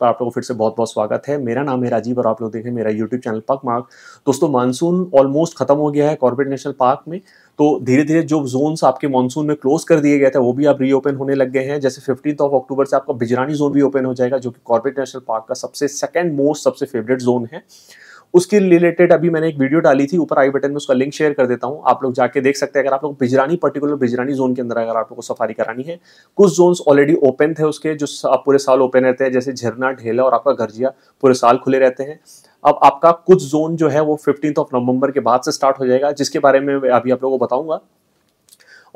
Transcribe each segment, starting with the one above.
पर आप लोगों को फिर से बहुत बहुत स्वागत है मेरा नाम है राजीव और आप लोग देख रहे हैं मेरा यूट्यूब चैनल पक मार्क दोस्तों मानसून ऑलमोस्ट खत्म हो गया है कॉर्बेट नेशनल पार्क में तो धीरे धीरे जो जोन्स आपके मानसून में क्लोज कर दिए गए थे वो भी आप रीओपन होने लग गए हैं जैसे फिफ्टीन ऑफ अक्टूबर से आपका बिजरानी जोन भी ओपन हो जाएगा जो कि कॉर्बेट नेशनल पार्क का सबसे सेकेंड मोस्ट सबसे फेवरेट जोन है उसके रिलेटेड अभी मैंने एक वीडियो डाली थी ऊपर आई बटन में उसका लिंक शेयर कर देता हूँ आप लोग जाके देख सकते हैं अगर आप लोग बिजरानी पर्टिकुलर बिजरानी जोन के अंदर अगर आप लोग को सफारी करानी है कुछ जोन ऑलरेडी ओपन थे उसके जो पूरे साल ओपन रहते हैं जैसे झरना ढेला और आपका घरजिया पूरे साल खुले रहते हैं अब आपका कुछ जोन जो है वो फिफ्टींथ ऑफ नवंबर के बाद से स्टार्ट हो जाएगा जिसके बारे में अभी आप लोगों को बताऊंगा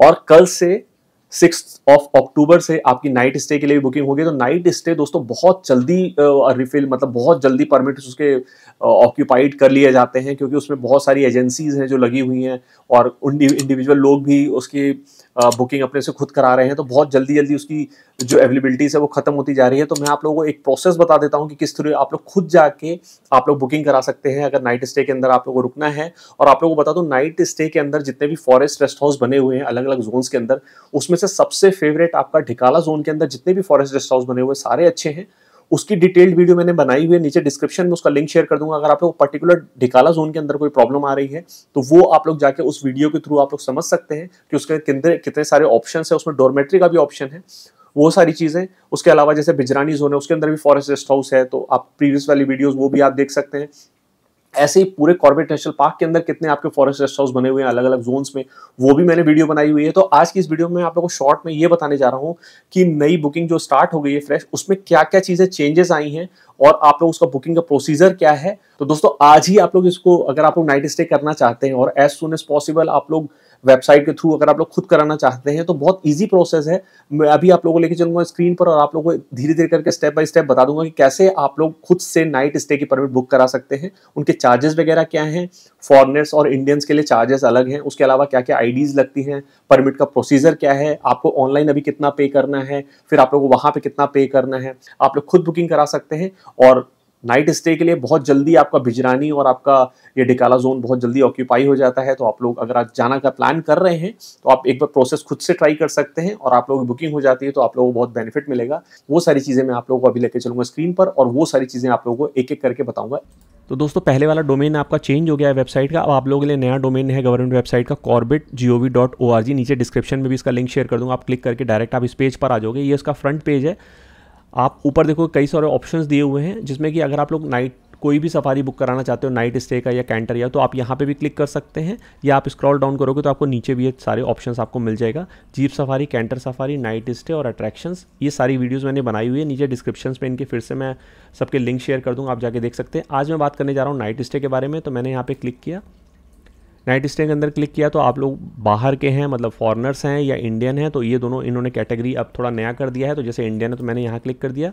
और कल से सिक्स ऑफ अक्टूबर से आपकी नाइट स्टे के लिए भी बुकिंग होगी तो नाइट स्टे दोस्तों बहुत जल्दी रिफिल मतलब बहुत जल्दी परमिट उसके ऑक्यूपाइड कर लिए जाते हैं क्योंकि उसमें बहुत सारी एजेंसीज हैं जो लगी हुई हैं और इंडिविजुअल लोग भी उसकी बुकिंग अपने से खुद करा रहे हैं तो बहुत जल्दी जल्दी उसकी जो अवेलेबिलिटीज है वो खत्म होती जा रही है तो मैं आप लोगों को एक प्रोसेस बता देता हूँ कि किस थ्रू आप लोग खुद जाके आप लोग बुकिंग करा सकते हैं अगर नाइट स्टे के अंदर आप लोगों को रुकना है और आप लोगों को बता दूँ नाइट स्टे के अंदर जितने भी फॉरेस्ट रेस्ट हाउस बने हुए हैं अलग अलग जोन्स के अंदर उसमें से सबसे फेवरेट आपका ढिकाला जोन के अंदर जितने भी फॉरेस्ट रेस्ट हाउस बने हुए सारे अच्छे हैं उसकी डिटेल्ड वीडियो मैंने बनाई हुई है नीचे डिस्क्रिप्शन में उसका लिंक शेयर कर दूंगा अगर आप लोग पर्टिकुलर ढिकाला जोन के अंदर कोई प्रॉब्लम आ रही है तो वो आप लोग जाके उस वीडियो के थ्रू आप लोग समझ सकते हैं कि उसके कितने कितने सारे ऑप्शन है उसमें डोरमेट्री का भी ऑप्शन है वो सारी चीज़ें उसके अलावा जैसे बिजरानी जोन है उसके अंदर भी फॉरेस्ट रेस्ट हाउस है तो आप प्रीवियस वाली वीडियोज़ वो भी आप देख सकते हैं ऐसे ही पूरे कॉर्बेट नेशनल पार्क के अंदर कितने आपके फॉरेस्ट रेस्ट हाउस बने हुए हैं अलग अलग जोन्स में वो भी मैंने वीडियो बनाई हुई है तो आज की इस वीडियो में आप लोगों को शॉर्ट में ये बताने जा रहा हूँ कि नई बुकिंग जो स्टार्ट हो गई है फ्रेश उसमें क्या क्या चीज़ें चेंजेस आई हैं और आप लोग उसका बुकिंग का प्रोसीजर क्या है तो दोस्तों आज ही आप लोग इसको अगर आप लोग नाइट स्टे करना चाहते हैं और एज सुन एज पॉसिबल आप लोग वेबसाइट के थ्रू अगर आप लोग खुद कराना चाहते हैं तो बहुत ईजी प्रोसेस है मैं अभी आप लोगों को लेकर चलूंगा स्क्रीन पर और आप लोगों को धीरे धीरे करके स्टेप बाय स्टेप बता दूंगा कि कैसे आप लोग खुद से नाइट स्टे की परमिट बुक करा सकते हैं उनके चार्जेस वगैरह क्या हैं फॉरनर्स और इंडियंस के लिए चार्जेस अलग हैं उसके अलावा क्या क्या आईडीज लगती हैं परमिट का प्रोसीजर क्या है आपको ऑनलाइन अभी कितना पे करना है फिर आप लोग को वहाँ पर कितना पे करना है आप लोग खुद बुकिंग करा सकते हैं और नाइट स्टे के लिए बहुत जल्दी आपका भिजरानी और आपका ये डिकाला जोन बहुत जल्दी ऑक्यूपाई हो जाता है तो आप लोग अगर आप जाना का प्लान कर रहे हैं तो आप एक बार प्रोसेस खुद से ट्राई कर सकते हैं और आप लोगों की बुकिंग हो जाती है तो आप लोगों को बहुत बेनिफिट मिलेगा वो सारी चीज़ें मैं आप लोगों को अभी लेकर चलूँगा स्क्रीन पर और वो सारी चीज़ें आप लोगों को एक एक करके बताऊँगा तो दोस्तों पहले वाला डोमेन आपका चेंज हो गया है वेबसाइट का अब आप लोगों के लिए नया डोमेन है गवर्नमेंट वेबसाइट का Corbett G O V dot O R G नीचे डिस्क्रिप्शन में भी इसका लिंक शेयर कर दूंगा आप क्लिक करके डायरेक्ट आप इस पेज पर आ जाओगे ये इसका फ्रंट पेज है आप ऊपर देखो कई सारे ऑप्शंस दिए हुए हैं जिसमें कि अगर आप लोग नाइट कोई भी सफारी बुक कराना चाहते हो नाइट स्टे का या कैंटर या तो आप यहाँ पे भी क्लिक कर सकते हैं या आप स्क्रॉल डाउन करोगे तो आपको नीचे भी ये सारे ऑप्शंस आपको मिल जाएगा jeep safari canter safari night stay और अट्रैक्शंस ये सारी वीडियोस मैंने बनाई हुई है नीचे डिस्क्रिप्शन में इनके फिर से मैं सबके लिंक शेयर कर दूँगा आप जाके देख सकते हैं आज मैं बात करने जा रहा हूँ नाइट स्टे के बारे में तो मैंने यहाँ पर क्लिक किया नाइट स्टे के अंदर क्लिक किया तो आप लोग बाहर के हैं मतलब फॉरनर्स हैं या इंडियन हैं तो ये दोनों इन्होंने कैटेगरी अब थोड़ा नया कर दिया है तो जैसे इंडियन है तो मैंने यहाँ क्लिक कर दिया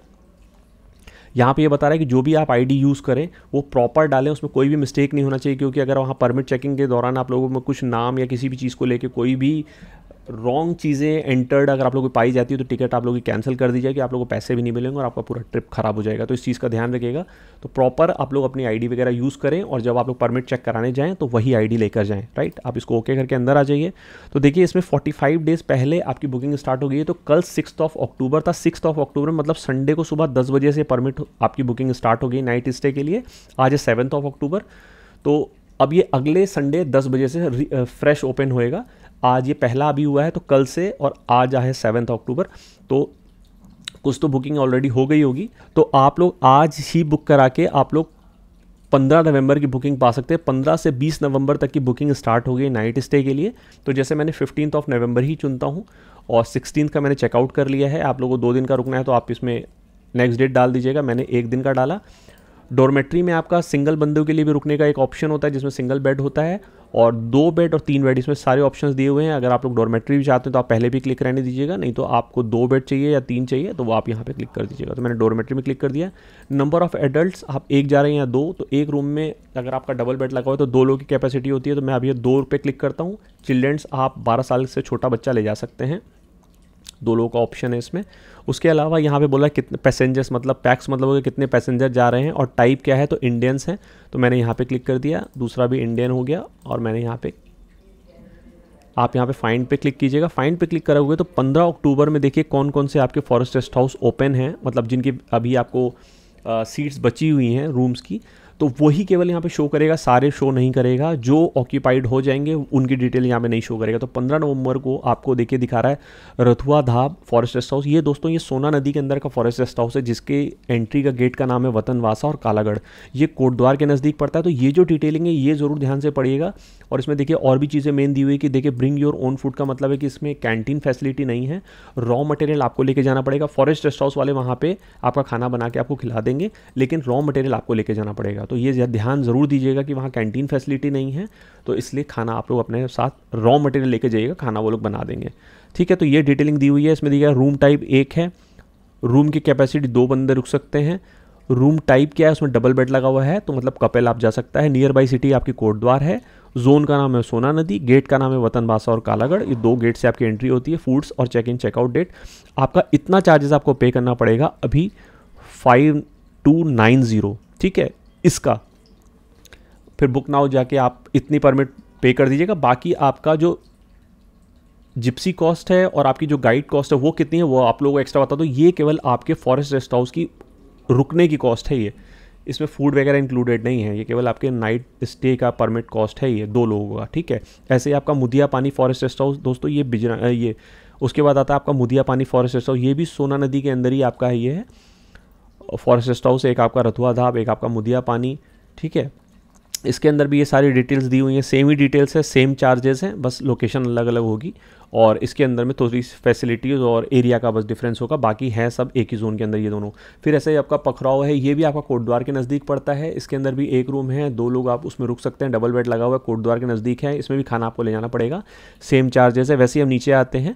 यहाँ पे ये बता रहा है कि जो भी आप आईडी यूज़ करें वो प्रॉपर डालें उसमें कोई भी मिस्टेक नहीं होना चाहिए क्योंकि अगर वहाँ परमिट चेकिंग के दौरान आप लोगों में कुछ नाम या किसी भी चीज़ को लेकर कोई भी रॉन्ग चीज़ें एंटर्ड अगर आप लोगों को पाई जाती है तो टिकट आप लोग की कैंसिल कर दी जाएगी आप लोगों को पैसे भी नहीं मिलेंगे और आपका पूरा ट्रिप खराब हो जाएगा तो इस चीज़ का ध्यान रखिएगा तो प्रॉपर आप लोग अपनी आईडी वगैरह यूज़ करें और जब आप लोग परमिट चेक कराने जाएँ तो वही आई लेकर जाएँ राइट आप इसको ओके करके अंदर आ जाइए तो देखिए इसमें फोर्टी डेज़ पहले आपकी बुकिंग स्टार्ट हो गई है तो कल सिक्स ऑफ अक्टूबर था सिक्स ऑफ अक्टूबर मतलब संडे को सुबह दस बजे से परमिट आपकी बुकिंग स्टार्ट हो गई नाइट स्टे के लिए आज है सेवन्थ ऑफ अक्टूबर तो अब ये अगले संडे दस बजे से फ्रेश ओपन होएगा आज ये पहला अभी हुआ है तो कल से और आज आए सेवन्थ अक्टूबर तो कुछ तो बुकिंग ऑलरेडी हो गई होगी तो आप लोग आज ही बुक करा के आप लोग 15 नवंबर की बुकिंग पा सकते हैं 15 से 20 नवंबर तक की बुकिंग स्टार्ट हो गई नाइट स्टे के लिए तो जैसे मैंने फिफ्टीन ऑफ नवंबर ही चुनता हूँ और सिक्सटीन का मैंने चेकआउट कर लिया है आप लोगों को दो दिन का रुकना है तो आप इसमें नेक्स्ट डेट डाल दीजिएगा मैंने एक दिन का डाला डोरमेट्री में आपका सिंगल बंदों के लिए भी रुकने का एक ऑप्शन होता है जिसमें सिंगल बेड होता है और दो बेड और तीन बेड इसमें सारे ऑप्शन दिए हुए हैं अगर आप लोग डॉर्मेट्री भी चाहते हैं तो आप पहले भी क्लिक रहने दीजिएगा नहीं तो आपको दो बेड चाहिए या तीन चाहिए तो वो आप यहाँ पे क्लिक कर दीजिएगा तो मैंने डॉर्मेट्री में क्लिक कर दिया नंबर ऑफ एडल्ट आप एक जा रहे हैं या दो तो एक रूम में अगर आपका डबल बेड लगा हुआ है तो दो लोग की कैपेसिटी होती है तो मैं अभी दो पे क्लिक करता हूँ चिल्ड्रेंस आप बारह साल से छोटा बच्चा ले जा सकते हैं दो लोगों का ऑप्शन है इसमें उसके अलावा यहाँ पे बोला कितने पैसेंजर्स मतलब पैक्स मतलब गया कितने पैसेंजर जा रहे हैं और टाइप क्या है तो इंडियंस हैं तो मैंने यहाँ पे क्लिक कर दिया दूसरा भी इंडियन हो गया और मैंने यहाँ पे आप यहाँ पे फाइंड पे क्लिक कीजिएगा फाइंड पे क्लिक करोगे तो 15 अक्टूबर में देखिए कौन कौन से आपके फॉरेस्ट रेस्ट हाउस ओपन हैं मतलब जिनकी अभी आपको सीट्स बची हुई हैं रूम्स की तो वही केवल यहाँ पे शो करेगा सारे शो नहीं करेगा जो ऑक्यूपाइड हो जाएंगे उनकी डिटेल यहाँ पे नहीं शो करेगा तो 15 नवंबर को आपको देखिए दिखा रहा है Rathua Dhab forest rest house ये दोस्तों ये सोना नदी के अंदर का फॉरेस्ट रेस्ट हाउस है जिसके एंट्री का गेट का नाम है वतनवासा और कालागढ़ ये कोटद्वार के नज़दीक पड़ता है तो ये जो डिटेलिंग है ये ज़रूर ध्यान से पड़िएगा और इसमें देखिए और भी चीज़ें मेन दी हुई कि देखिए ब्रिंग योर ओन फूड का मतलब है कि इसमें कैंटीन फैसिलिटी नहीं है रॉ मटेरियल आपको लेके जाना पड़ेगा फॉरेस्ट रेस्ट हाउस वाले वहाँ पर आपका खाना बना के आपको खिला देंगे लेकिन रॉ मटेरियल आपको लेके जाना पड़ेगा तो ये ध्यान ज़रूर दीजिएगा कि वहाँ कैंटीन फैसिलिटी नहीं है तो इसलिए खाना आप लोग अपने साथ रॉ मटेरियल लेके जाइएगा खाना वो लोग बना देंगे ठीक है तो ये डिटेलिंग दी हुई है इसमें दिया रूम टाइप एक है रूम की कैपेसिटी दो बंदे रुक सकते हैं रूम टाइप क्या है उसमें डबल बेड लगा हुआ है तो मतलब कपिल आप जा सकता है नियर बाई सिटी आपकी कोटद्वार है जोन का नाम है सोना नदी गेट का नाम है वतन बासा और कालागढ़ ये दो गेट से आपकी एंट्री होती है फूड्स और चेक इन चेकआउट डेट आपका इतना चार्जेस आपको पे करना पड़ेगा अभी फाइव टू नाइन ज़ीरो ठीक है इसका फिर बुक नाउ जाके आप इतनी परमिट पे कर दीजिएगा बाकी आपका जो जिप्सी कॉस्ट है और आपकी जो गाइड कॉस्ट है वो कितनी है वो आप लोगों को एक्स्ट्रा बता दो ये केवल आपके फॉरेस्ट रेस्ट हाउस की रुकने की कॉस्ट है ये इसमें फूड वगैरह इंक्लूडेड नहीं है ये केवल आपके नाइट स्टे का परमिट कॉस्ट है ये दो लोगों का ठीक है ऐसे ही आपका मुदिया पानी फॉरेस्ट रेस्ट हाउस दोस्तों ये बिजना ये उसके बाद आता है आपका मुदिया पानी फॉरेस्ट रेस्ट हाउस ये भी सोना नदी के अंदर ही आपका ये है फॉरेस्ट हाउस एक आपका रथुआ धाप एक आपका मुदिया पानी ठीक है इसके अंदर भी ये सारी डिटेल्स दी हुई हैं सेम ही डिटेल्स है सेम चार्जेस हैं बस लोकेशन अलग अलग होगी और इसके अंदर में थोड़ी तो फैसिलिटीज़ और एरिया का बस डिफरेंस होगा बाकी है सब एक ही जोन के अंदर ये दोनों फिर ऐसे ही आपका पखराव है ये भी आपका कोटद्वार के नज़दीक पड़ता है इसके अंदर भी एक रूम है दो लोग आप उसमें रुक सकते हैं डबल बेड लगा हुआ है कोटद्वार के नज़दीक है इसमें भी खाना आपको ले जाना पड़ेगा सेम चार्जेस है वैसे ही हम नीचे आते हैं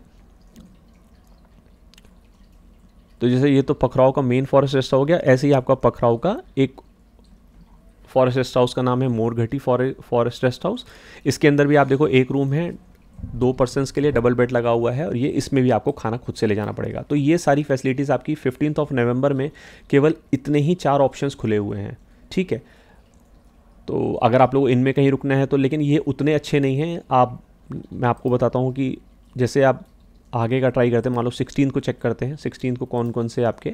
तो जैसे ये तो पखराव का मेन फॉरेस्ट रेस्ट हो गया ऐसे ही आपका पखराव का एक फॉरेस्ट रेस्ट हाउस का नाम है मोरघटी फॉरेस्ट रेस्ट हाउस इसके अंदर भी आप देखो एक रूम है दो पर्सनस के लिए डबल बेड लगा हुआ है और ये इसमें भी आपको खाना खुद से ले जाना पड़ेगा तो ये सारी फैसिलिटीज़ आपकी फिफ्टीन ऑफ नवंबर में केवल इतने ही चार ऑप्शन खुले हुए हैं ठीक है तो अगर आप लोग इनमें कहीं रुकना है तो लेकिन ये उतने अच्छे नहीं हैं आप मैं आपको बताता हूँ कि जैसे आप आगे का ट्राई करते हैं मान लो सिक्सटीन को चेक करते हैं सिक्सटीन को कौन कौन से आपके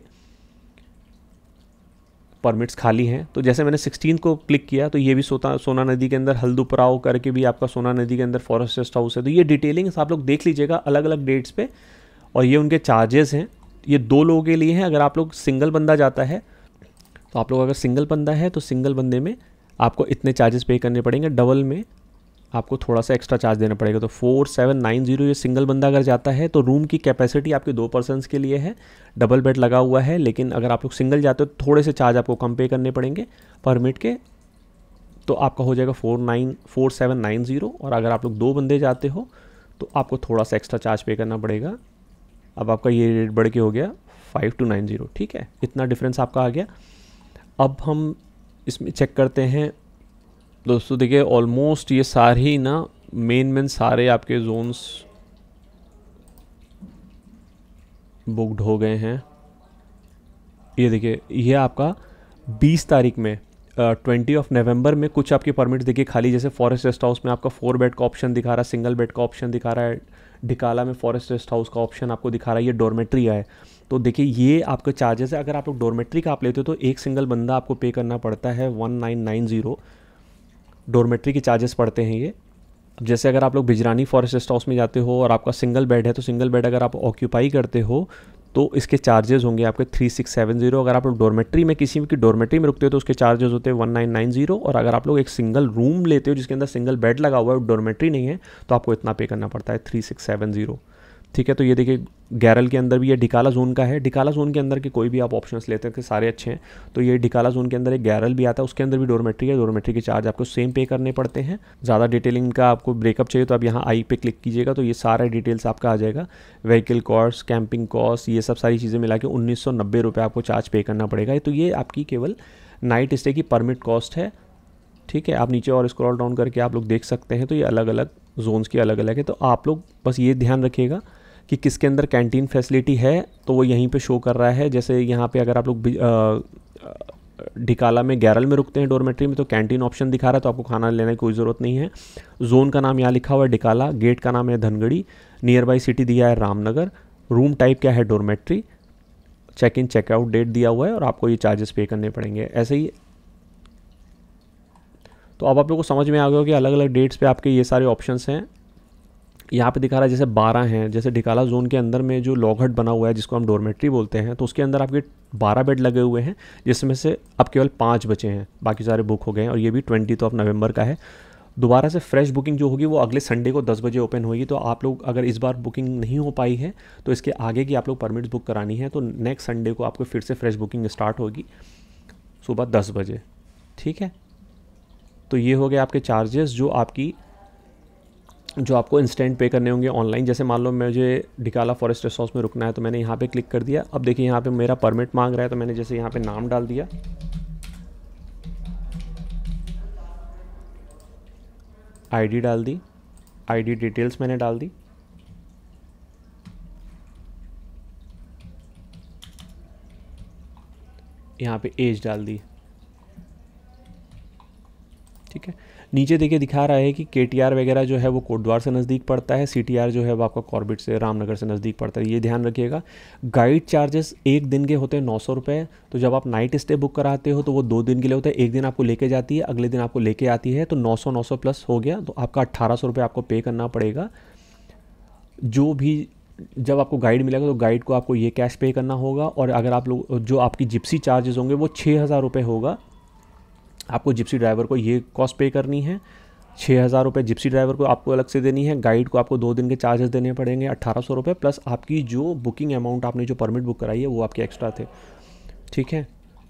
परमिट्स खाली हैं तो जैसे मैंने सिक्सटीन को क्लिक किया तो ये भी सोता सोना नदी के अंदर हल्दुपराव करके भी आपका सोना नदी के अंदर फॉरेस्ट रेस्ट हाउस है तो ये डिटेलिंग्स आप लोग देख लीजिएगा अलग अलग डेट्स पे और ये उनके चार्जेस हैं ये दो लोगों के लिए हैं अगर आप लोग सिंगल बंदा जाता है तो आप लोग अगर सिंगल बंदा है तो सिंगल बंदे में आपको इतने चार्जेस पे करने पड़ेंगे डबल में आपको थोड़ा सा एक्स्ट्रा चार्ज देना पड़ेगा तो फोर सेवन नाइन जीरो ये सिंगल बंदा अगर जाता है तो रूम की कैपेसिटी आपके दो पर्सनस के लिए है डबल बेड लगा हुआ है लेकिन अगर आप लोग सिंगल जाते हो तो थोड़े से चार्ज आपको कम पे करने पड़ेंगे परमिट के तो आपका हो जाएगा four nine four seven nine zero और अगर आप लोग दो बंदे जाते हो तो आपको थोड़ा सा एक्स्ट्रा चार्ज पे करना पड़ेगा अब आपका ये रेट बढ़ के हो गया फाइव टू नाइन ज़ीरो ठीक है इतना डिफरेंस आपका आ गया अब हम इसमें चेक करते हैं दोस्तों देखिए ऑलमोस्ट ये सारे ही ना मेन मेन सारे आपके जोन्स बुकड हो गए हैं ये देखिए ये आपका 20 तारीख में ट्वेंटी ऑफ नवंबर में कुछ आपके परमिट्स देखिए खाली जैसे फॉरेस्ट रेस्ट हाउस में आपका फोर बेड का ऑप्शन दिखा रहा है सिंगल बेड का ऑप्शन दिखा रहा है ढिकाला में फॉरेस्ट रेस्ट हाउस का ऑप्शन आपको दिखा रहा है ये डोरमेट्री है तो देखिए ये आपके चार्जेस है अगर आप लोग डोरमेट्री का आप लेते हो तो एक सिंगल बंदा आपको पे करना पड़ता है one nine nine zero dormitory के चार्जेस पड़ते हैं ये अब जैसे अगर आप लोग बिजरानी फॉरेस्ट हाउस में जाते हो और आपका सिंगल बेड है तो सिंगल बेड अगर आप ऑक्यूपाई करते हो तो इसके चार्जेस होंगे आपके थ्री सिक्स सेवन जीरो अगर आप लोग डोरमेट्री में किसी की डोरमेट्री में रुकते हो तो उसके चार्जेस होते हैं वन नाइन नाइन जीरो और अगर आप लोग एक सिंगल रूम लेते हो जिसके अंदर सिंगल बेड लगा हुआ है डोरमेट्री नहीं है तो आपको इतना पे करना पड़ता है थ्री सिक्स सेवन जीरो ठीक है तो ये देखिए गैरल के अंदर भी ये डिकाला जोन का है डिकाला जोन के अंदर के कोई भी आप ऑप्शंस लेते हैं सारे अच्छे हैं तो ये डिकाला जोन के अंदर एक गैरल भी आता है उसके अंदर भी डोरमेट्री है डोरमेट्री के चार्ज आपको सेम पे करने पड़ते हैं ज़्यादा डिटेलिंग का आपको ब्रेकअप चाहिए तो आप यहाँ आई पे क्लिक कीजिएगा तो ये सारा डिटेल्स आपका आ जाएगा व्हीकल कॉस्ट कैंपिंग कॉस्ट ये सब सारी चीज़ें मिला के उन्नीस आपको चार्ज पे करना पड़ेगा तो ये आपकी केवल नाइट स्टे की परमिट कॉस्ट है ठीक है आप नीचे और स्क्रॉल डाउन करके आप लोग देख सकते हैं तो ये अलग अलग जोन्स की अलग अलग है तो आप लोग बस ये ध्यान रखिएगा कि किसके अंदर कैंटीन फैसिलिटी है तो वो यहीं पे शो कर रहा है जैसे यहाँ पे अगर आप लोग ढिकाला में गैरल में रुकते हैं डोरमेट्री में तो कैंटीन ऑप्शन दिखा रहा है तो आपको खाना लेने की कोई ज़रूरत नहीं है जोन का नाम यहाँ लिखा हुआ है ढिकाला गेट का नाम है धनगढ़ी नियर बाई सिटी दिया है रामनगर रूम टाइप क्या है dormitory check in checkout date दिया हुआ है और आपको ये चार्जेस पे करने पड़ेंगे ऐसे ही तो अब आप लोग को समझ में आ गया कि अलग अलग डेट्स पे आपके ये सारे ऑप्शंस हैं यहाँ पे दिखा रहा है जैसे बारह हैं जैसे ढिकाला जोन के अंदर में जो लॉघट बना हुआ है जिसको हम डोरमेट्री बोलते हैं तो उसके अंदर आपके बारह बेड लगे हुए हैं जिसमें से अब केवल पाँच बचे हैं बाकी सारे बुक हो गए हैं और ये भी ट्वेंटी ऑफ तो नवंबर का है दोबारा से फ्रेश बुकिंग जो होगी वो अगले संडे को दस बजे ओपन होगी तो आप लोग अगर इस बार बुकिंग नहीं हो पाई है तो इसके आगे की आप लोग परमिट्स बुक करानी है तो नेक्स्ट संडे को आपको फिर से फ्रेश बुकिंग स्टार्ट होगी सुबह दस बजे ठीक है तो ये हो गए आपके चार्जेस जो आपकी जो आपको इंस्टेंट पे करने होंगे ऑनलाइन जैसे मान लो मुझे डिकाला फॉरेस्ट रिसोर्स में रुकना है तो मैंने यहाँ पे क्लिक कर दिया अब देखिए यहाँ पे मेरा परमिट मांग रहा है तो मैंने जैसे यहाँ पे नाम डाल दिया आईडी डाल दी आईडी डिटेल्स मैंने डाल दी यहाँ पे एज डाल दी ठीक है नीचे देखिए दिखा रहा है कि के वगैरह जो है वो कोटद्वार से नज़दीक पड़ता है सी जो है वो आपका कॉर्बिट से रामनगर से नज़दीक पड़ता है ये ध्यान रखिएगा गाइड चार्जेस एक दिन के होते हैं नौ सौ रुपये तो जब आप नाइट स्टे बुक कराते हो तो वो दो दिन के लिए होता है एक दिन आपको लेके जाती है अगले दिन आपको लेके आती है तो नौ सौ नौ सौ प्लस हो गया तो आपका अट्ठारह सौ रुपये आपको पे करना पड़ेगा जो भी जब आपको गाइड मिलेगा तो गाइड को आपको ये कैश पे करना होगा और अगर आप लोग जो आपकी जिप्सी चार्जेस होंगे वो छः हज़ार रुपये होगा आपको जिप्सी ड्राइवर को ये कॉस्ट पे करनी है छः हज़ार रुपये जिप्सी ड्राइवर को आपको अलग से देनी है गाइड को आपको दो दिन के चार्जेस देने पड़ेंगे अट्ठारह सौ रुपये प्लस आपकी जो बुकिंग अमाउंट आपने जो परमिट बुक कराई है वो आपके एक्स्ट्रा थे ठीक है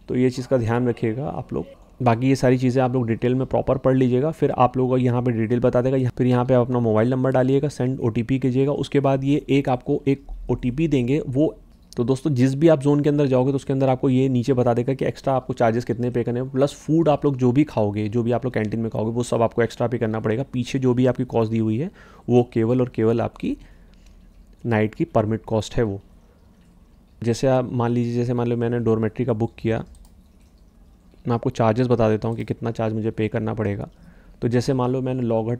तो ये चीज़ का ध्यान रखिएगा आप लोग बाकी ये सारी चीज़ें आप लोग डिटेल में प्रॉपर पढ़ लीजिएगा फिर आप लोगों को यहाँ पे डिटेल बता देगा फिर यहाँ पे आप अपना मोबाइल नंबर डालिएगा सेंड ओ कीजिएगा उसके बाद ये एक आपको एक ओ देंगे वो तो दोस्तों जिस भी आप जोन के अंदर जाओगे तो उसके अंदर आपको ये नीचे बता देगा कि एक्स्ट्रा आपको चार्जेस कितने पे करने हैं प्लस फूड आप लोग जो भी खाओगे जो भी आप लोग कैंटीन में खाओगे वो सब आपको एक्स्ट्रा पे करना पड़ेगा पीछे जो भी आपकी कॉस्ट दी हुई है वो केवल और केवल आपकी नाइट की परमिट कॉस्ट है वो जैसे आप मान लीजिए जैसे मान लो मैंने डोरमेट्री का बुक किया मैं आपको चार्जेस बता देता हूँ कि कितना चार्ज मुझे पे करना पड़ेगा तो जैसे मान लो मैंने लॉगट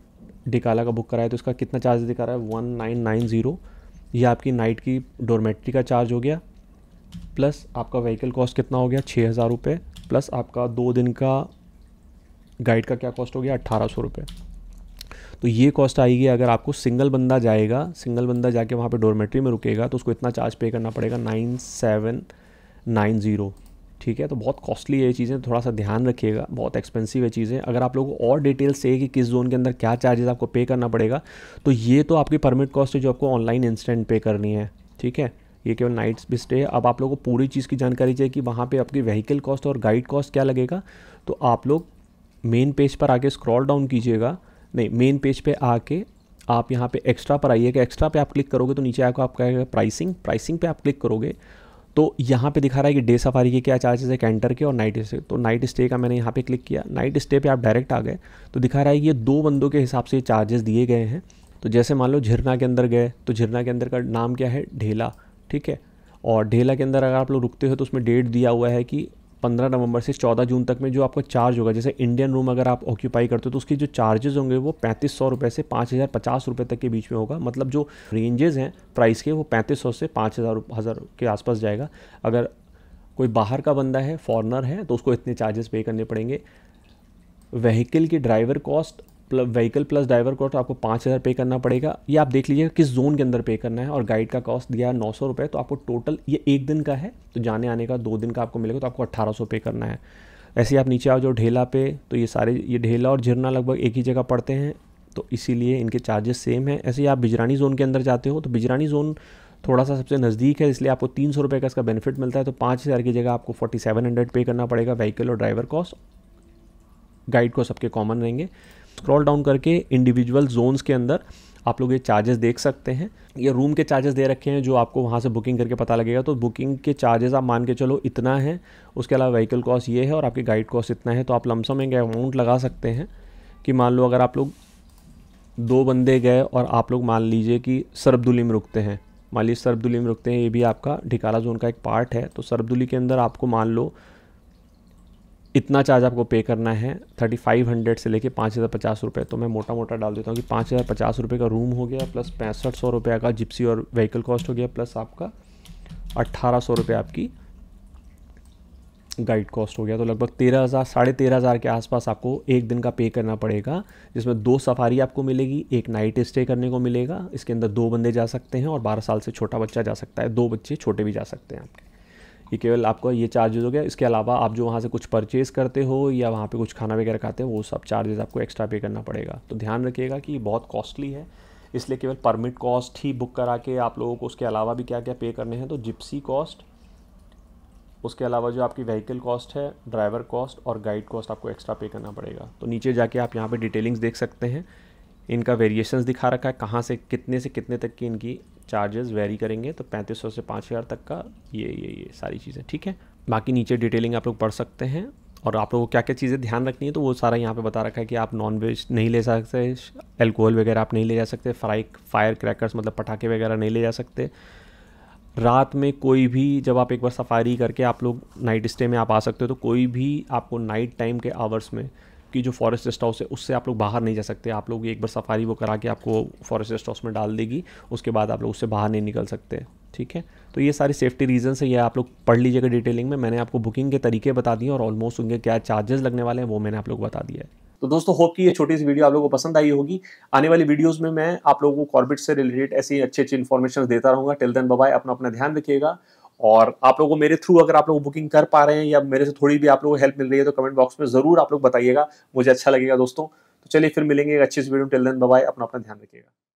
डिकाला का बुक कराया तो इसका कितना चार्ज दिखा रहा है वन नाइन नाइन ज़ीरो ये आपकी नाइट की डोरमेट्री का चार्ज हो गया प्लस आपका व्हीकल कॉस्ट कितना हो गया छः हज़ार रुपये प्लस आपका दो दिन का गाइड का क्या कॉस्ट हो गया अट्ठारह सौ रुपये तो ये कॉस्ट आएगी अगर आपको सिंगल बंदा जाएगा सिंगल बंदा जाके वहाँ पे डोरमेट्री में रुकेगा तो उसको इतना चार्ज पे करना पड़ेगा नाइन सेवन नाइन ज़ीरो ठीक है तो बहुत कॉस्टली है ये चीज़ें थोड़ा सा ध्यान रखिएगा बहुत एक्सपेंसिव है चीज़ें अगर आप लोगों को और डिटेल्स चाहिए कि किस जोन के अंदर क्या चार्जेस आपको पे करना पड़ेगा तो ये तो आपकी परमिट कॉस्ट है जो आपको ऑनलाइन इंस्टेंट पे करनी है ठीक है ये केवल नाइट्स भी स्टे अब आप लोगों को पूरी चीज़ की जानकारी चाहिए कि वहाँ पर आपकी व्हीकल कॉस्ट और गाइड कॉस्ट क्या लगेगा तो आप लोग मेन पेज पर आके स्क्रॉल डाउन कीजिएगा नहीं मेन पेज पर आके आप यहाँ पे एक्स्ट्रा पर आइएगा एक्स्ट्रा पे आप क्लिक करोगे तो नीचे आपको आपका प्राइसिंग प्राइसिंग पे आप क्लिक करोगे तो यहाँ पे दिखा रहा है कि डे सफारी के क्या चार्जेस है कैंटर के और नाइट स्टे तो नाइट स्टे का मैंने यहाँ पे क्लिक किया नाइट स्टे पे आप डायरेक्ट आ गए तो दिखा रहा है कि ये दो बंदों के हिसाब से चार्जेस दिए गए हैं तो जैसे मान लो झिरना के अंदर गए तो झिरना के अंदर का नाम क्या है ढेला ठीक है और ढेला के अंदर अगर आप लोग रुकते हो तो उसमें डेट दिया हुआ है कि पंद्रह नवंबर से चौदह जून तक में जो आपका चार्ज होगा जैसे इंडियन रूम अगर आप ऑक्यूपाई करते हो तो उसके जो चार्जेस होंगे वो पैंतीस सौ रुपये से पाँच हज़ार पचास रुपये तक के बीच में होगा मतलब जो रेंजेज़ हैं प्राइस के वो पैंतीस सौ से पाँच हज़ार हज़ार के आसपास जाएगा अगर कोई बाहर का बंदा है फॉरनर है तो उसको इतने चार्जेस पे करने पड़ेंगे व्हीकल की driver cost vehicle plus driver cost आपको पाँच हज़ार पे करना पड़ेगा ये आप देख लीजिए किस जोन के अंदर पे करना है और गाइड का कॉस्ट दिया है नौ सौ रुपये तो आपको टोटल ये एक दिन का है तो जाने आने का दो दिन का आपको मिलेगा तो आपको अट्ठारह सौ पे करना है ऐसे आप नीचे आओ जो ढेला पे तो ये सारे ये ढेला और झिरना लगभग एक ही जगह पड़ते हैं तो इसीलिए इनके चार्जेस सेम है ऐसे ही आप बिजरानी जोन के अंदर जाते हो तो बिजरानी जोन थोड़ा सा सबसे नज़दीक है इसलिए आपको तीन सौ रुपये का इसका बेनिफिट मिलता है तो पाँच हज़ार की जगह आपको फोर्टी सेवन हंड्रेड पे करना पड़ेगा व्हीकल और ड्राइवर कॉस्ट गाइड को सबके कॉमन रहेंगे स्क्रॉल डाउन करके इंडिविजुअल जोन्स के अंदर आप लोग ये चार्जेस देख सकते हैं ये रूम के चार्जेस दे रखे हैं जो आपको वहाँ से बुकिंग करके पता लगेगा तो बुकिंग के चार्जेस आप मान के चलो इतना है उसके अलावा व्हीकल कॉस्ट ये है और आपकी गाइड कॉस्ट इतना है तो आप लमसम एक अमाउंट लगा सकते हैं कि मान लो अगर आप लोग दो बंदे गए और आप लोग मान लीजिए कि सरबदुली में रुकते हैं मान लीजिए सरबदुली में रुकते हैं ये भी आपका ढिकाला जोन का एक पार्ट है तो सरबदुली के अंदर आपको मान लो इतना चार्ज आपको पे करना है थर्टी फाइव हंड्रेड से लेके पाँच हज़ार पचास रुपये तो मैं मोटा मोटा डाल देता हूँ कि पाँच हज़ार पचास रुपये का रूम हो गया प्लस पैंसठ सौ रुपये का जिप्सी और व्हीकल कॉस्ट हो गया प्लस आपका अट्ठारह सौ रुपये आपकी गाइड कॉस्ट हो गया तो लगभग तेरह हज़ार साढ़े तेरह हज़ार के आसपास आपको एक दिन का पे करना पड़ेगा जिसमें दो सफारी आपको मिलेगी एक नाइट स्टे करने को मिलेगा इसके अंदर दो बंदे जा सकते हैं और बारह साल से छोटा बच्चा जा सकता है दो बच्चे छोटे भी जा सकते हैं आपके ये केवल आपका ये चार्जेस हो गया इसके अलावा आप जो वहाँ से कुछ परचेज करते हो या वहाँ पे कुछ खाना वगैरह खाते हो वो सब चार्जेस आपको एक्स्ट्रा पे करना पड़ेगा तो ध्यान रखिएगा कि ये बहुत कॉस्टली है इसलिए केवल परमिट कॉस्ट ही बुक करा के आप लोगों को उसके अलावा भी क्या क्या पे करने हैं तो जिप्सी कॉस्ट उसके अलावा जो आपकी व्हीकल कॉस्ट है ड्राइवर कॉस्ट और गाइड कॉस्ट आपको एक्स्ट्रा पे करना पड़ेगा तो नीचे जाके आप यहाँ पर डिटेलिंग्स देख सकते हैं इनका वेरिएशंस दिखा रखा है कहाँ से कितने से कितने तक की इनकी चार्जेस वेरी करेंगे तो सौ से हज़ार तक का ये ये ये सारी चीज़ें ठीक है बाकी नीचे डिटेलिंग आप लोग पढ़ सकते हैं और आप लोगों को क्या क्या चीज़ें ध्यान रखनी है तो वो सारा यहाँ पे बता रखा है कि आप नॉन वेज नहीं ले सकते एल्कोहल वगैरह आप नहीं ले जा सकते फ्राई फायर क्रैकर्स मतलब पटाखे वगैरह नहीं ले जा सकते रात में कोई भी जब आप एक बार सफारी करके आप लोग नाइट स्टे में आप आ सकते हो तो कोई भी आपको नाइट टाइम के आवर्स में की जो फॉरेस्ट रेस्ट हाउस है उससे आप लोग बाहर नहीं जा सकते आप लोग एक बार सफारी वो करा के आपको फॉरेस्ट रेस्ट हाउस में डाल देगी उसके बाद आप लोग उससे बाहर नहीं निकल सकते ठीक है तो ये सारी सेफ्टी रीजंस है ये आप लोग पढ़ लीजिएगा डिटेलिंग में मैंने आपको बुकिंग के तरीके बता दिए और ऑलमोस्ट उनके क्या चार्जेस लगने वाले हैं वो मैंने आप लोग बता दिया है तो दोस्तों होप कि ये छोटी सी वीडियो आप लोगों को पसंद आई होगी आने वाली वीडियोस में मैं आप लोगों को कॉर्बिट से रिलेटेड ऐसी अच्छी अच्छी इन्फॉर्मेशन देता रहूँगा टिल देन बाय अपना अपना ध्यान रखिएगा और आप लोगों को मेरे थ्रू अगर आप लोग बुकिंग कर पा रहे हैं या मेरे से थोड़ी भी आप लोगों को हेल्प मिल रही है तो कमेंट बॉक्स में ज़रूर आप लोग बताइएगा मुझे अच्छा लगेगा दोस्तों तो चलिए फिर मिलेंगे अच्छी से वीडियो टेल देन बाय अपना अपना ध्यान रखिएगा